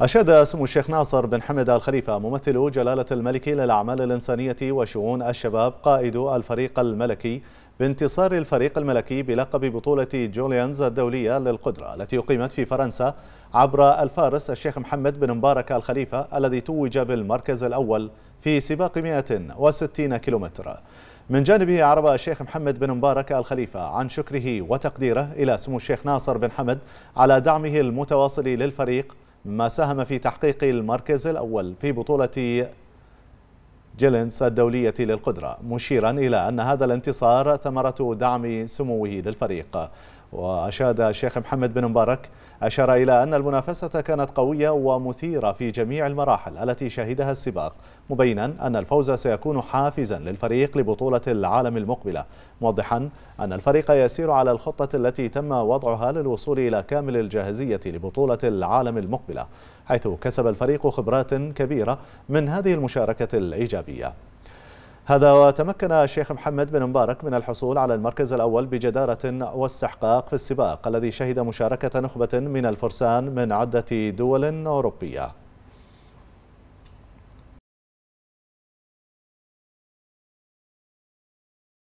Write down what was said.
أشاد سمو الشيخ ناصر بن حمد الخليفة ممثل جلالة الملك للأعمال الإنسانية وشؤون الشباب قائد الفريق الملكي بانتصار الفريق الملكي بلقب بطولة جوليانز الدولية للقدرة التي أقيمت في فرنسا عبر الفارس الشيخ محمد بن مبارك الخليفة الذي توج بالمركز الأول في سباق 160 كيلومتر من جانبه عرب الشيخ محمد بن مبارك الخليفة عن شكره وتقديره إلى سمو الشيخ ناصر بن حمد على دعمه المتواصل للفريق ما ساهم في تحقيق المركز الأول في بطولة جيلنس الدولية للقدرة مشيرا إلى أن هذا الانتصار ثمرة دعم سموه للفريق وأشاد الشيخ محمد بن مبارك أشار إلى أن المنافسة كانت قوية ومثيرة في جميع المراحل التي شهدها السباق مبينا أن الفوز سيكون حافزا للفريق لبطولة العالم المقبلة موضحا أن الفريق يسير على الخطة التي تم وضعها للوصول إلى كامل الجاهزية لبطولة العالم المقبلة حيث كسب الفريق خبرات كبيرة من هذه المشاركة الإيجابية هذا وتمكن الشيخ محمد بن مبارك من الحصول على المركز الأول بجدارة واستحقاق في السباق الذي شهد مشاركة نخبة من الفرسان من عدة دول أوروبية